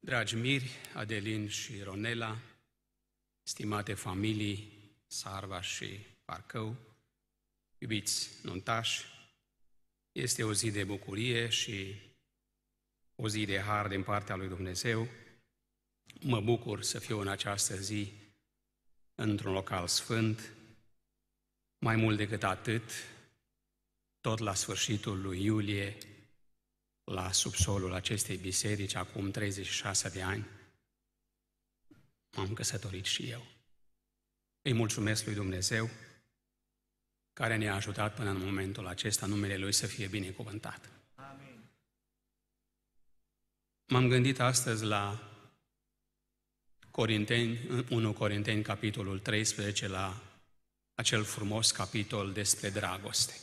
Dragi miri, Adelin și Ronela, stimate familii, Sarva și Parcău, iubiți nuntași, este o zi de bucurie și o zi de har din partea lui Dumnezeu. Mă bucur să fiu în această zi într-un local sfânt. Mai mult decât atât, tot la sfârșitul lui iulie la subsolul acestei biserici acum 36 de ani, m-am căsătorit și eu. Îi mulțumesc lui Dumnezeu care ne-a ajutat până în momentul acesta, numele Lui să fie binecuvântat. Amin. M-am gândit astăzi la Corinteni, 1 Corinteni, capitolul 13, la acel frumos capitol despre dragoste.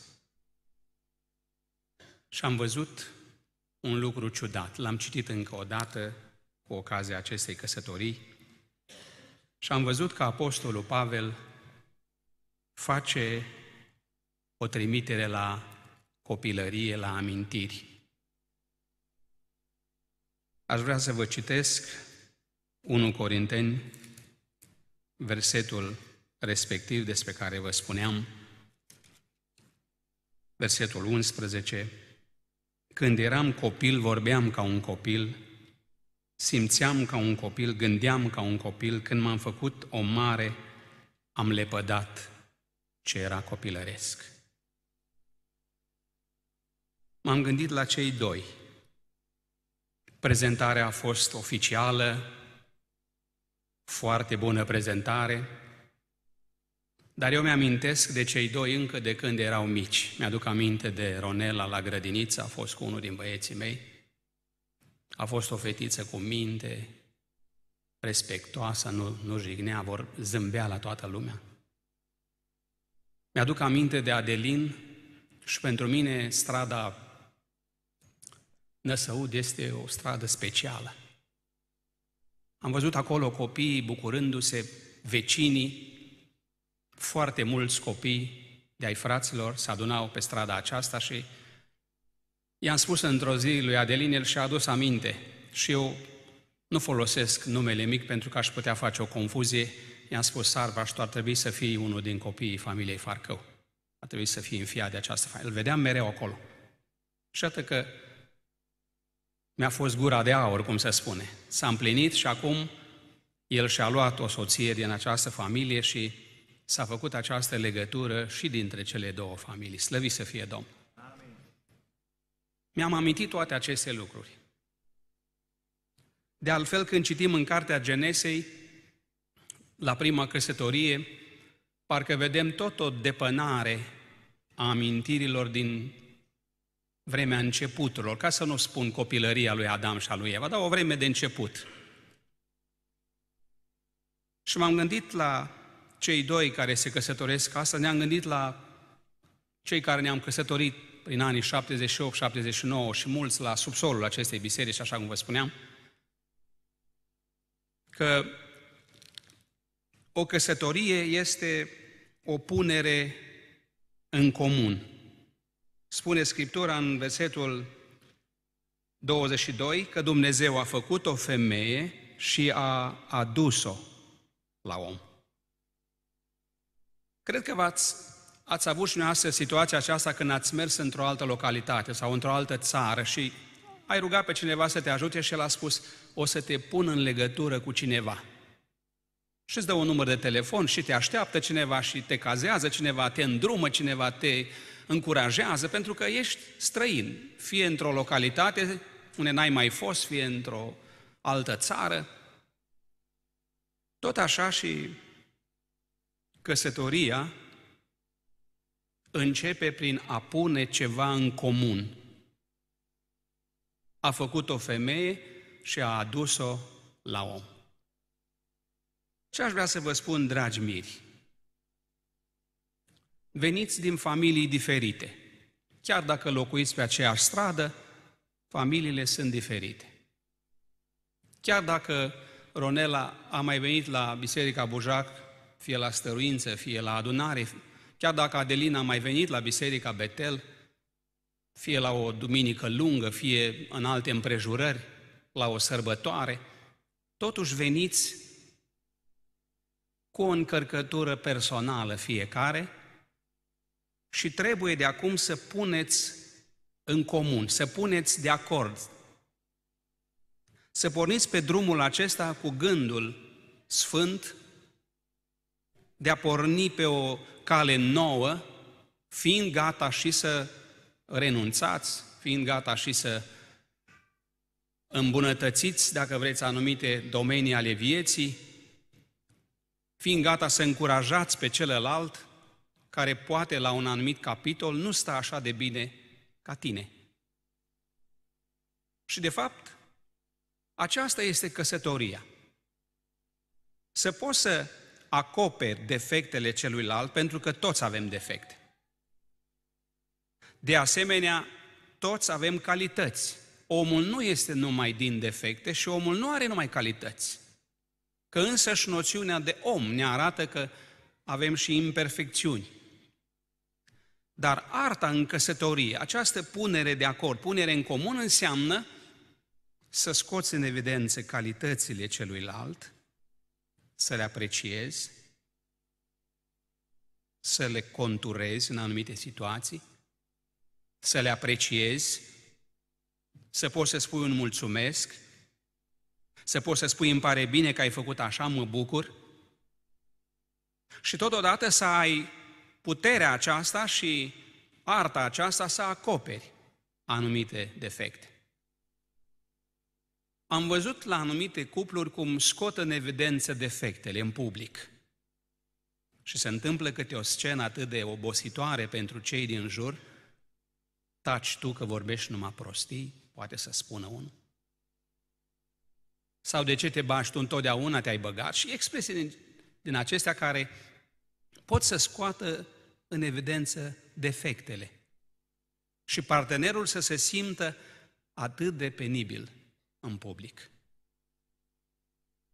Și am văzut un lucru ciudat. L-am citit încă o dată cu ocazia acestei căsătorii și am văzut că Apostolul Pavel face o trimitere la copilărie, la amintiri. Aș vrea să vă citesc 1 Corinteni, versetul respectiv despre care vă spuneam, versetul 11, când eram copil, vorbeam ca un copil, simțeam ca un copil, gândeam ca un copil. Când m-am făcut o mare, am lepădat ce era copilăresc. M-am gândit la cei doi. Prezentarea a fost oficială, foarte bună prezentare, dar eu mi-amintesc de cei doi încă de când erau mici. Mi-aduc aminte de Ronela la grădiniță, a fost cu unul din băieții mei. A fost o fetiță cu minte, respectoasă, nu, nu jignea, vor zâmbea la toată lumea. Mi-aduc aminte de Adelin și pentru mine strada Năsăud este o stradă specială. Am văzut acolo copiii bucurându-se, vecinii, foarte mulți copii de ai fraților se adunau pe strada aceasta și i-am spus într-o zi lui Adelin, el și-a adus aminte și eu nu folosesc numele mic pentru că aș putea face o confuzie. I-am spus, Sarva, tu ar trebui să fii unul din copiii familiei Farcău. Ar trebui să fii înfiat de această familie. Îl vedeam mereu acolo. Și atât că mi-a fost gura de aur, cum se spune. S-a împlinit și acum el și-a luat o soție din această familie și s-a făcut această legătură și dintre cele două familii. Slăvi să fie Domn! Amin. Mi-am amintit toate aceste lucruri. De altfel, când citim în Cartea Genesei, la prima căsătorie, parcă vedem tot o depănare a amintirilor din vremea începuturilor, ca să nu spun copilăria lui Adam și a lui Eva, dar o vreme de început. Și m-am gândit la cei doi care se căsătoresc asta, ne-am gândit la cei care ne-am căsătorit prin anii 78-79 și mulți la subsolul acestei biserici, așa cum vă spuneam, că o căsătorie este o punere în comun. Spune Scriptura în versetul 22 că Dumnezeu a făcut o femeie și a adus-o la om. Cred că v-ați ați avut și noastră situația aceasta când ați mers într-o altă localitate sau într-o altă țară și ai rugat pe cineva să te ajute și el a spus o să te pun în legătură cu cineva. Și îți dă un număr de telefon și te așteaptă cineva și te cazează cineva, te îndrumă cineva, te încurajează, pentru că ești străin, fie într-o localitate unde n-ai mai fost, fie într-o altă țară. Tot așa și Căsătoria începe prin a pune ceva în comun. A făcut o femeie și a adus-o la om. Ce aș vrea să vă spun, dragi miri? Veniți din familii diferite. Chiar dacă locuiți pe aceeași stradă, familiile sunt diferite. Chiar dacă Ronela a mai venit la Biserica Bujac fie la stăruință, fie la adunare, chiar dacă Adelina a mai venit la Biserica Betel, fie la o duminică lungă, fie în alte împrejurări, la o sărbătoare, totuși veniți cu o încărcătură personală fiecare și trebuie de acum să puneți în comun, să puneți de acord, să porniți pe drumul acesta cu gândul sfânt, de a porni pe o cale nouă, fiind gata și să renunțați, fiind gata și să îmbunătățiți, dacă vreți, anumite domenii ale vieții, fiind gata să încurajați pe celălalt care poate la un anumit capitol nu stă așa de bine ca tine. Și de fapt, aceasta este căsătoria. Să poți să acoperi defectele celuilalt, pentru că toți avem defecte. De asemenea, toți avem calități. Omul nu este numai din defecte și omul nu are numai calități. Că însăși noțiunea de om ne arată că avem și imperfecțiuni. Dar arta în căsătorie, această punere de acord, punere în comun, înseamnă să scoți în evidență calitățile celuilalt să le apreciezi, să le conturezi în anumite situații, să le apreciezi, să poți să spui un mulțumesc, să poți să spui îmi pare bine că ai făcut așa, mă bucur, și totodată să ai puterea aceasta și arta aceasta să acoperi anumite defecte. Am văzut la anumite cupluri cum scot în evidență defectele în public. Și se întâmplă câte o scenă atât de obositoare pentru cei din jur, taci tu că vorbești numai prostii, poate să spună unul. Sau de ce te bași tu întotdeauna, te-ai băgat? Și expresii din, din acestea care pot să scoată în evidență defectele. Și partenerul să se simtă atât de penibil în public.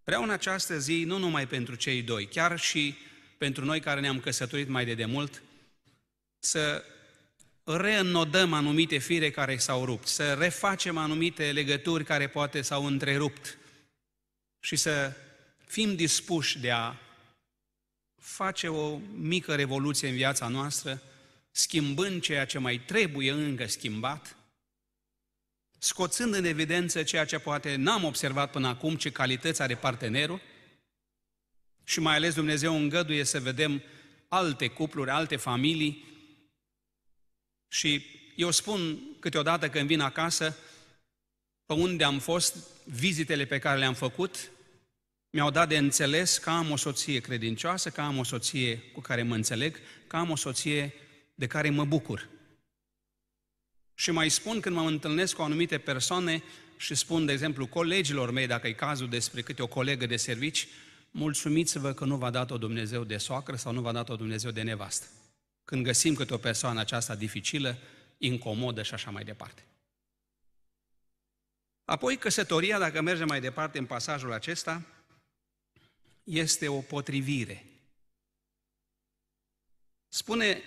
Vreau în această zi, nu numai pentru cei doi, chiar și pentru noi care ne-am căsătorit mai de demult, să reînnodăm anumite fire care s-au rupt, să refacem anumite legături care poate s-au întrerupt și să fim dispuși de a face o mică revoluție în viața noastră, schimbând ceea ce mai trebuie încă schimbat scoțând în evidență ceea ce poate n-am observat până acum, ce calități are partenerul, și mai ales Dumnezeu îngăduie să vedem alte cupluri, alte familii. Și eu spun câteodată când vin acasă, pe unde am fost, vizitele pe care le-am făcut, mi-au dat de înțeles că am o soție credincioasă, că am o soție cu care mă înțeleg, că am o soție de care mă bucur. Și mai spun când mă întâlnesc cu anumite persoane și spun, de exemplu, colegilor mei, dacă e cazul despre câte o colegă de servici, mulțumiți-vă că nu v-a dat-o Dumnezeu de soacră sau nu v-a dat-o Dumnezeu de nevastă. Când găsim câte o persoană aceasta dificilă, incomodă și așa mai departe. Apoi, căsătoria, dacă mergem mai departe în pasajul acesta, este o potrivire. Spune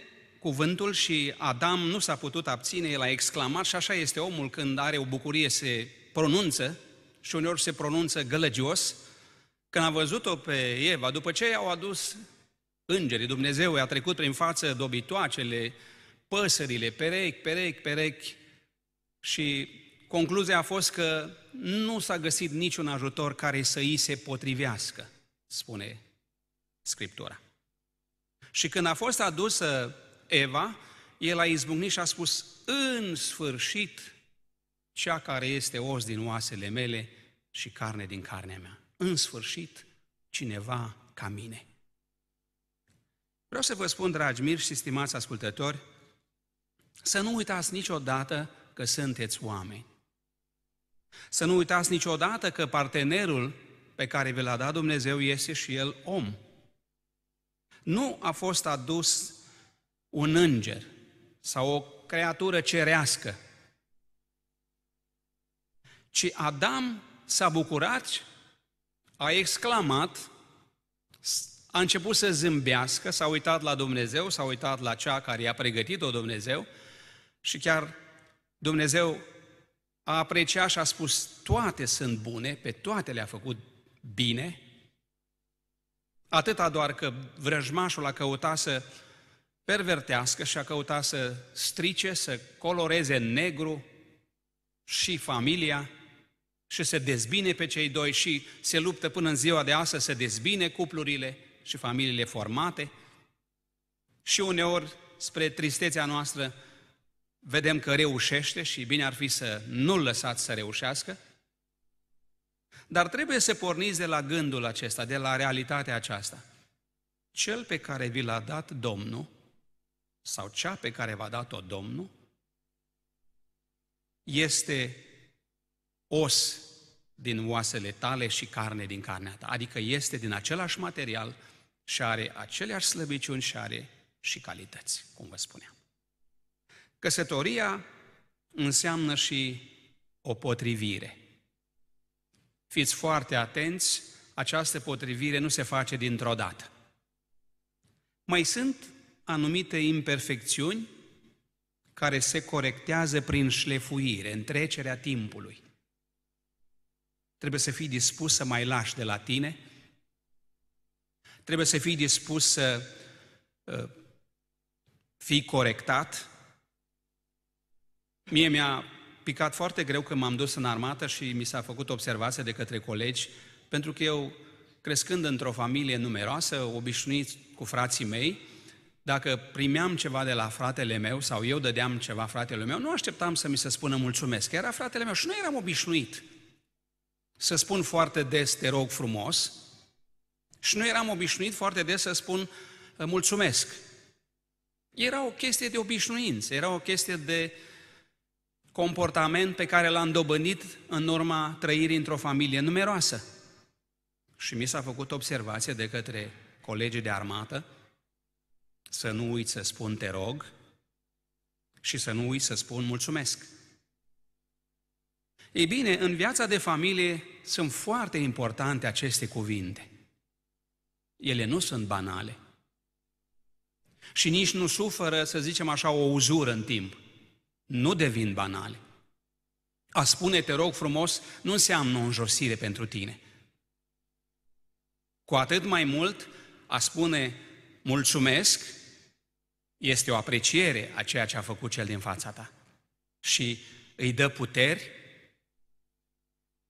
cuvântul și Adam nu s-a putut abține, el a exclamat și așa este omul când are o bucurie, se pronunță și uneori se pronunță gălăgios. Când a văzut-o pe Eva, după ce i-au adus îngerii, Dumnezeu i-a trecut prin față dobitoacele, păsările, perechi, perechi, perechi și concluzia a fost că nu s-a găsit niciun ajutor care să îi se potrivească, spune Scriptura. Și când a fost adusă Eva, el a izbucnit și a spus, în sfârșit, cea care este os din oasele mele și carne din carnea mea. În sfârșit, cineva ca mine. Vreau să vă spun, dragi miri și stimați ascultători, să nu uitați niciodată că sunteți oameni. Să nu uitați niciodată că partenerul pe care vi l-a dat Dumnezeu este și el om. Nu a fost adus un înger sau o creatură cerească, ci Adam s-a bucurat, a exclamat, a început să zâmbească, s-a uitat la Dumnezeu, s-a uitat la cea care i-a pregătit-o Dumnezeu și chiar Dumnezeu a apreciat și a spus, toate sunt bune, pe toate le-a făcut bine, atâta doar că vrăjmașul a căutat să pervertească și a căutat să strice, să coloreze negru și familia și se dezbine pe cei doi și se luptă până în ziua de astăzi să dezbine cuplurile și familiile formate și uneori, spre tristețea noastră, vedem că reușește și bine ar fi să nu-l lăsați să reușească, dar trebuie să porniți de la gândul acesta, de la realitatea aceasta. Cel pe care vi l-a dat Domnul sau cea pe care v-a dat-o Domnul este os din oasele tale și carne din carnea ta. Adică este din același material și are aceleași slăbiciuni și are și calități, cum vă spuneam. Căsătoria înseamnă și o potrivire. Fiți foarte atenți, această potrivire nu se face dintr-o dată. Mai sunt anumite imperfecțiuni care se corectează prin șlefuire, întrecerea timpului. Trebuie să fii dispus să mai lași de la tine, trebuie să fii dispus să uh, fii corectat. Mie mi-a picat foarte greu când m-am dus în armată și mi s-a făcut observație de către colegi, pentru că eu, crescând într-o familie numeroasă, obișnuit cu frații mei, dacă primeam ceva de la fratele meu sau eu dădeam ceva fratele meu, nu așteptam să mi se spună mulțumesc. Era fratele meu și nu eram obișnuit să spun foarte des te rog frumos și nu eram obișnuit foarte des să spun mulțumesc. Era o chestie de obișnuință, era o chestie de comportament pe care l-am dobândit în urma trăirii într-o familie numeroasă. Și mi s-a făcut observație de către colegii de armată, să nu uit să spun te rog și să nu uit să spun mulțumesc. Ei bine, în viața de familie sunt foarte importante aceste cuvinte. Ele nu sunt banale. Și nici nu suferă, să zicem așa, o uzură în timp. Nu devin banale. A spune, te rog frumos, nu înseamnă o înjosire pentru tine. Cu atât mai mult, a spune mulțumesc este o apreciere a ceea ce a făcut cel din fața ta. Și îi dă puteri,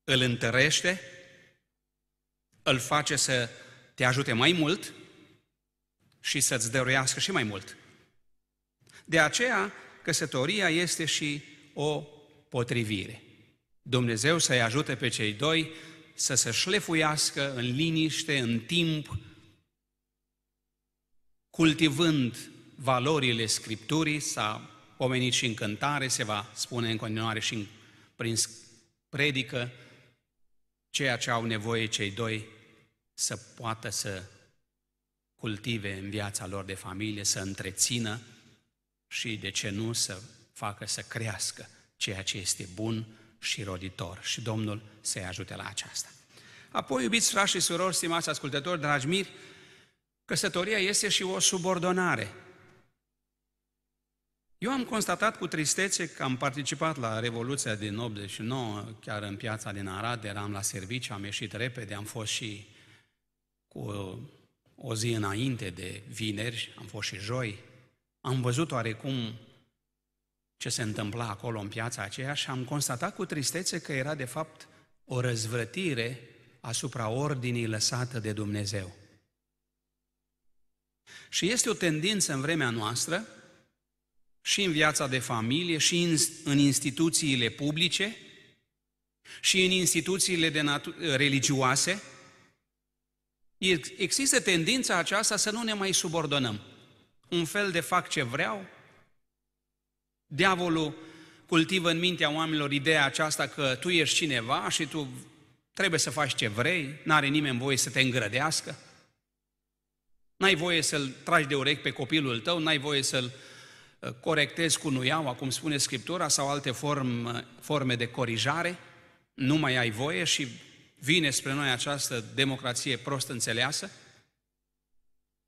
îl întărește, îl face să te ajute mai mult și să-ți dăruiască și mai mult. De aceea, căsătoria este și o potrivire. Dumnezeu să-i ajute pe cei doi să se șlefuiască în liniște, în timp, cultivând valorile Scripturii, s-a pomenit și în cântare, se va spune în continuare și prin predică, ceea ce au nevoie cei doi să poată să cultive în viața lor de familie, să întrețină și, de ce nu, să facă să crească ceea ce este bun și roditor. Și Domnul să-i ajute la aceasta. Apoi, iubiți frați și surori, stimați ascultători, dragi miri, căsătoria este și o subordonare eu am constatat cu tristețe că am participat la Revoluția din 89, chiar în piața din Arad, eram la serviciu, am ieșit repede, am fost și cu o zi înainte de vineri, am fost și joi, am văzut oarecum ce se întâmpla acolo în piața aceea și am constatat cu tristețe că era de fapt o răzvrătire asupra ordinii lăsată de Dumnezeu. Și este o tendință în vremea noastră și în viața de familie, și în, în instituțiile publice, și în instituțiile de natu- religioase, există tendința aceasta să nu ne mai subordonăm. Un fel de fac ce vreau, diavolul cultivă în mintea oamenilor ideea aceasta că tu ești cineva și tu trebuie să faci ce vrei, n-are nimeni voie să te îngrădească, n-ai voie să-l tragi de urechi pe copilul tău, n-ai voie să-l uh, corectezi cu nuiaua, cum spune Scriptura, sau alte form, forme de corijare, nu mai ai voie și vine spre noi această democrație prost înțeleasă.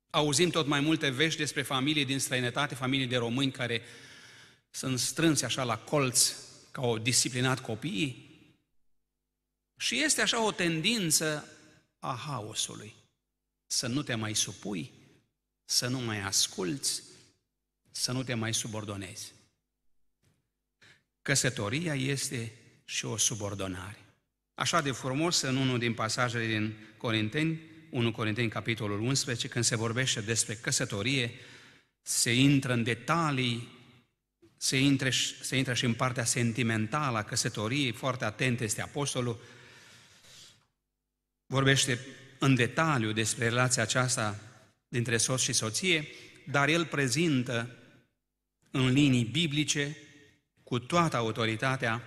Auzim tot mai multe vești despre familii din străinătate, familii de români care sunt strânse așa la colț ca au disciplinat copiii. Și este așa o tendință a haosului. Să nu te mai supui, să nu mai asculți, să nu te mai subordonezi. Căsătoria este și o subordonare. Așa de frumos în unul din pasajele din Corinteni, 1 Corinteni, capitolul 11, când se vorbește despre căsătorie, se intră în detalii, se intră, se intră și în partea sentimentală a căsătoriei, foarte atent este apostolul, vorbește în detaliu despre relația aceasta dintre soț și soție, dar el prezintă în linii biblice, cu toată autoritatea,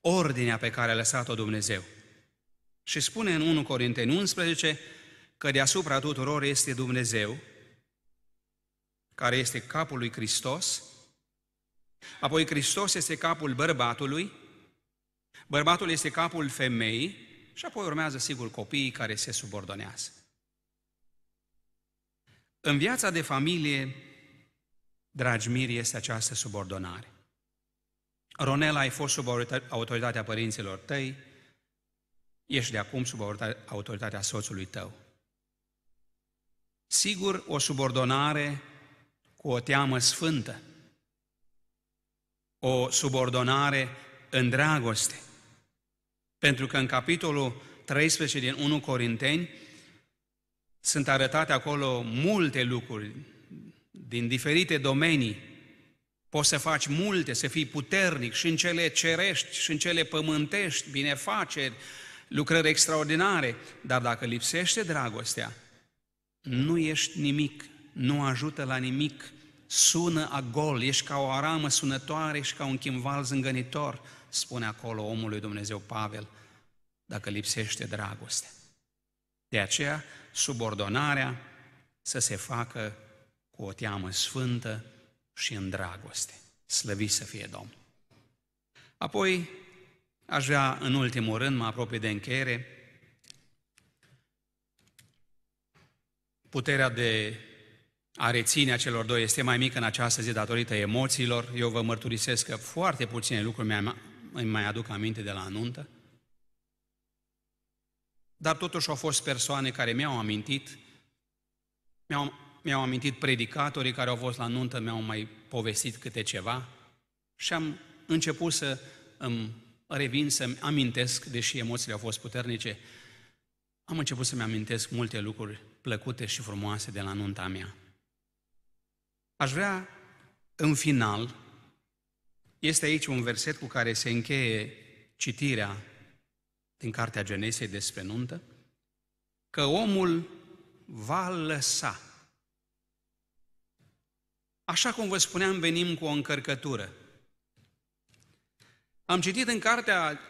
ordinea pe care a lăsat-o Dumnezeu. Și spune în 1 Corinteni 11 că deasupra tuturor este Dumnezeu, care este capul lui Hristos, apoi Hristos este capul bărbatului, bărbatul este capul femeii și apoi urmează, sigur, copiii care se subordonează. În viața de familie, dragi miri, este această subordonare. Ronela, ai fost sub autoritatea părinților tăi, ești de acum sub autoritatea soțului tău. Sigur, o subordonare cu o teamă sfântă, o subordonare în dragoste. Pentru că în capitolul 13 din 1 Corinteni sunt arătate acolo multe lucruri din diferite domenii, poți să faci multe, să fii puternic și în cele cerești și în cele pământești, binefaceri, lucrări extraordinare, dar dacă lipsește dragostea, nu ești nimic, nu ajută la nimic, sună a gol, ești ca o aramă sunătoare și ca un chimval zângănitor, spune acolo omul lui Dumnezeu Pavel, dacă lipsește dragostea De aceea, subordonarea să se facă cu o teamă sfântă și în dragoste. Slăvi să fie Domn! Apoi, aș vrea, în ultimul rând, mă apropie de încheiere, puterea de a reține a celor doi este mai mică în această zi datorită emoțiilor. Eu vă mărturisesc că foarte puține lucruri îmi mai aduc aminte de la anuntă. dar totuși au fost persoane care mi-au amintit, mi-au mi-au amintit predicatorii care au fost la nuntă, mi-au mai povestit câte ceva și am început să îmi revin, să-mi amintesc, deși emoțiile au fost puternice, am început să-mi amintesc multe lucruri plăcute și frumoase de la nunta mea. Aș vrea, în final, este aici un verset cu care se încheie citirea din Cartea Genesei despre nuntă, că omul va lăsa Așa cum vă spuneam, venim cu o încărcătură. Am citit în cartea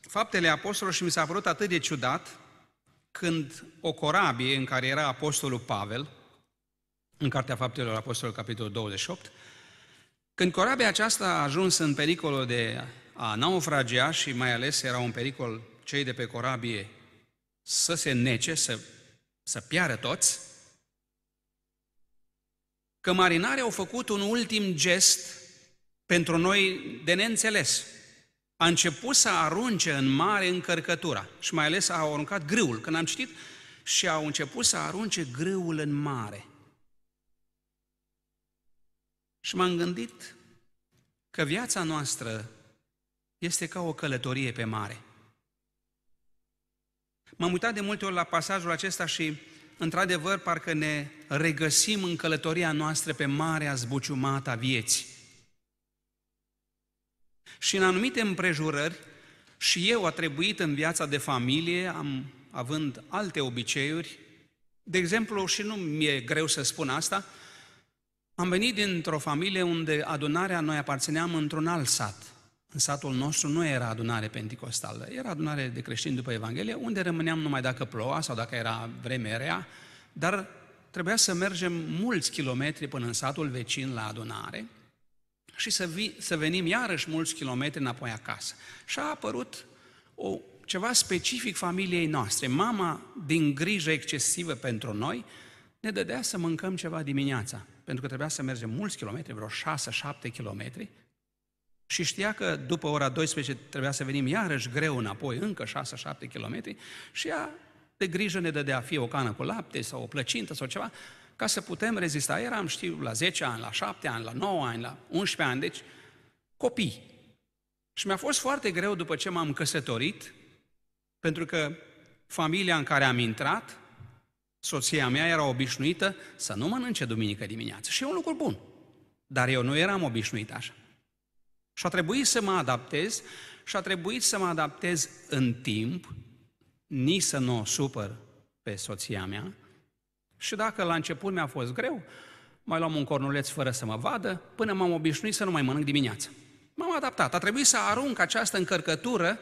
Faptele Apostolului și mi s-a părut atât de ciudat când o corabie în care era Apostolul Pavel, în Cartea Faptelor Apostolului, capitolul 28, când corabia aceasta a ajuns în pericolul de a naufragia și mai ales era un pericol cei de pe corabie să se nece, să, să piară toți, că marinarii au făcut un ultim gest pentru noi de neînțeles. A început să arunce în mare încărcătura și mai ales au aruncat grâul. Când am citit, și au început să arunce grâul în mare. Și m-am gândit că viața noastră este ca o călătorie pe mare. M-am uitat de multe ori la pasajul acesta și într-adevăr, parcă ne regăsim în călătoria noastră pe marea zbuciumată a vieții. Și în anumite împrejurări, și eu a trebuit în viața de familie, am, având alte obiceiuri, de exemplu, și nu mi-e greu să spun asta, am venit dintr-o familie unde adunarea noi aparțineam într-un alt sat. În satul nostru nu era adunare penticostală, era adunare de creștini după Evanghelie, unde rămâneam numai dacă ploua sau dacă era vreme rea, dar trebuia să mergem mulți kilometri până în satul vecin la adunare și să, vi, să venim iarăși mulți kilometri înapoi acasă. Și a apărut o, ceva specific familiei noastre. Mama, din grijă excesivă pentru noi, ne dădea să mâncăm ceva dimineața, pentru că trebuia să mergem mulți kilometri, vreo 6-7 kilometri, și știa că după ora 12 trebuia să venim iarăși greu înapoi, încă 6-7 km, și ea de grijă ne dădea fie o cană cu lapte sau o plăcintă sau ceva, ca să putem rezista. Eram, știu, la 10 ani, la 7 ani, la 9 ani, la 11 ani, deci copii. Și mi-a fost foarte greu după ce m-am căsătorit, pentru că familia în care am intrat, soția mea era obișnuită să nu mănânce duminică dimineață. Și e un lucru bun. Dar eu nu eram obișnuit așa. Și a trebuit să mă adaptez și a trebuit să mă adaptez în timp, nici să nu o supăr pe soția mea. Și dacă la început mi-a fost greu, mai luam un cornuleț fără să mă vadă, până m-am obișnuit să nu mai mănânc dimineața. M-am adaptat. A trebuit să arunc această încărcătură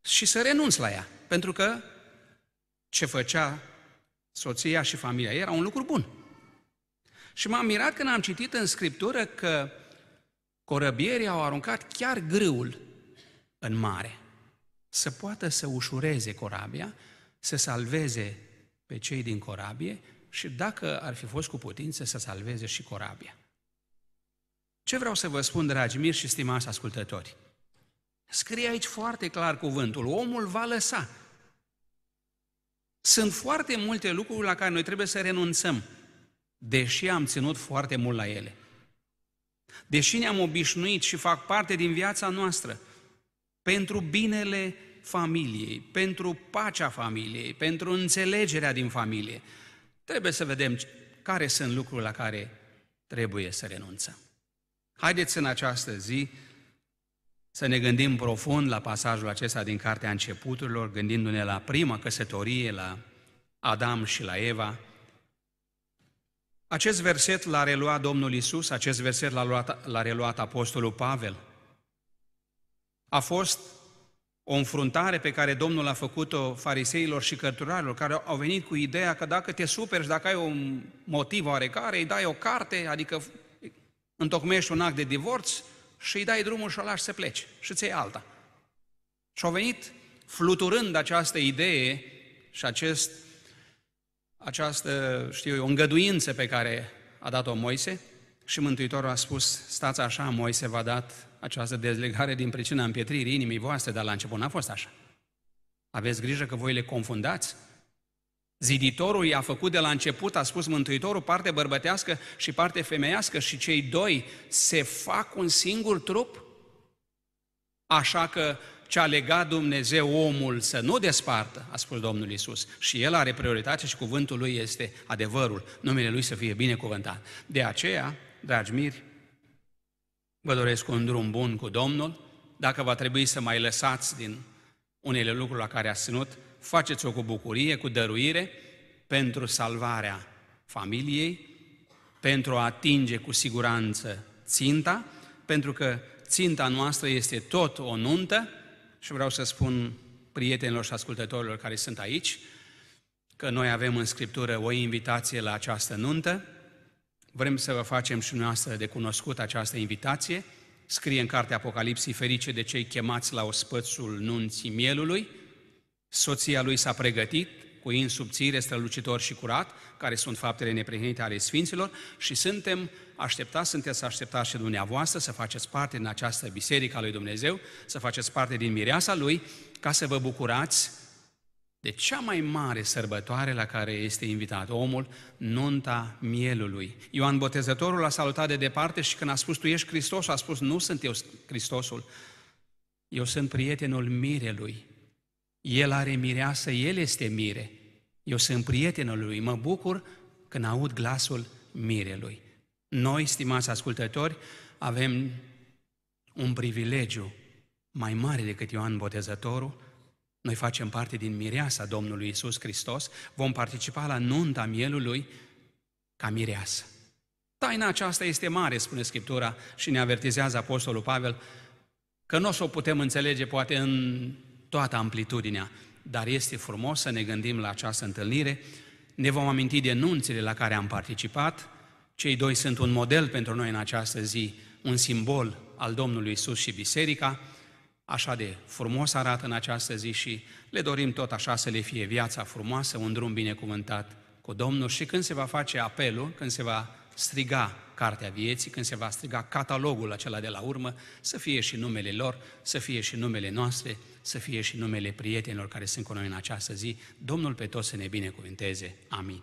și să renunț la ea. Pentru că ce făcea soția și familia era un lucru bun. Și m-am mirat când am citit în Scriptură că corăbierii au aruncat chiar grâul în mare, să poată să ușureze corabia, să salveze pe cei din corabie și dacă ar fi fost cu putință să salveze și corabia. Ce vreau să vă spun, dragi miri și stimați ascultători? Scrie aici foarte clar cuvântul, omul va lăsa. Sunt foarte multe lucruri la care noi trebuie să renunțăm, deși am ținut foarte mult la ele. Deși ne-am obișnuit și fac parte din viața noastră, pentru binele familiei, pentru pacea familiei, pentru înțelegerea din familie, trebuie să vedem care sunt lucrurile la care trebuie să renunțăm. Haideți în această zi să ne gândim profund la pasajul acesta din Cartea Începuturilor, gândindu-ne la prima căsătorie, la Adam și la Eva, acest verset l-a reluat Domnul Isus, acest verset l-a, luat, l-a reluat Apostolul Pavel. A fost o înfruntare pe care Domnul a făcut-o fariseilor și cărturarilor, care au venit cu ideea că dacă te superi și dacă ai un motiv oarecare, îi dai o carte, adică întocmești un act de divorț și îi dai drumul și o lași să pleci și iei alta. Și au venit fluturând această idee și acest această, știu eu, îngăduință pe care a dat-o Moise și Mântuitorul a spus, stați așa, Moise v-a dat această dezlegare din pricina împietririi inimii voastre, dar la început n-a fost așa. Aveți grijă că voi le confundați. Ziditorul i-a făcut de la început, a spus Mântuitorul, parte bărbătească și parte femeiască și cei doi se fac un singur trup. Așa că ce a legat Dumnezeu omul să nu despartă, a spus Domnul Isus. Și el are prioritate și cuvântul lui este adevărul, numele lui să fie binecuvântat. De aceea, dragi miri, vă doresc un drum bun cu Domnul, dacă va trebui să mai lăsați din unele lucruri la care a ținut, faceți-o cu bucurie, cu dăruire, pentru salvarea familiei, pentru a atinge cu siguranță ținta, pentru că ținta noastră este tot o nuntă și vreau să spun prietenilor și ascultătorilor care sunt aici că noi avem în Scriptură o invitație la această nuntă. Vrem să vă facem și noastră de cunoscut această invitație. Scrie în cartea Apocalipsii, ferice de cei chemați la ospățul nunții mielului. Soția lui s-a pregătit, cu in subțire, strălucitor și curat, care sunt faptele neprihănite ale Sfinților și suntem așteptați, sunteți așteptați și dumneavoastră să faceți parte din această biserică a lui Dumnezeu, să faceți parte din mireasa Lui, ca să vă bucurați de cea mai mare sărbătoare la care este invitat omul, nunta mielului. Ioan Botezătorul l-a salutat de departe și când a spus, tu ești Hristos, a spus, nu sunt eu Hristosul, eu sunt prietenul mirelui. El are mireasă, El este mire. Eu sunt prietenul Lui, mă bucur când aud glasul mirelui. Noi, stimați ascultători, avem un privilegiu mai mare decât Ioan Botezătorul, noi facem parte din mireasa Domnului Isus Hristos, vom participa la nunta mielului ca mireasă. Taina aceasta este mare, spune Scriptura și ne avertizează Apostolul Pavel, că nu o să o putem înțelege poate în toată amplitudinea, dar este frumos să ne gândim la această întâlnire. Ne vom aminti de nunțile la care am participat. Cei doi sunt un model pentru noi în această zi, un simbol al Domnului Isus și Biserica. Așa de frumos arată în această zi și le dorim tot așa să le fie viața frumoasă, un drum binecuvântat cu Domnul și când se va face apelul, când se va striga cartea vieții, când se va striga catalogul acela de la urmă, să fie și numele lor, să fie și numele noastre, să fie și numele prietenilor care sunt cu noi în această zi. Domnul pe toți să ne binecuvinteze. Amin.